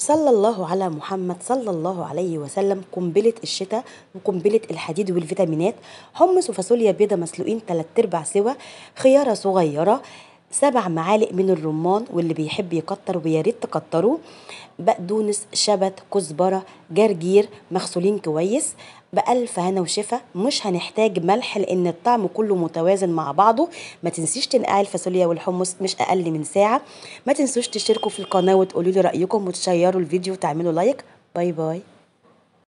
صلى الله على محمد صلى الله عليه وسلم قنبلة الشتاء وقنبلة الحديد والفيتامينات حمص وفاصوليا بيضة مسلوقين 3 ارباع سوا خيارة صغيرة سبع معالق من الرمان واللي بيحب يكتر وياريت تكتره بقدونس شبت كزبرة جرجير مغسولين كويس بألف هنا وشفا مش هنحتاج ملح لأن الطعم كله متوازن مع بعضه ما تنسيش تنقع الفاصوليا والحمص مش أقل من ساعة ما تنسوش تشتركوا في القناة وتقولوا لي رأيكم وتشيروا الفيديو وتعملوا لايك باي باي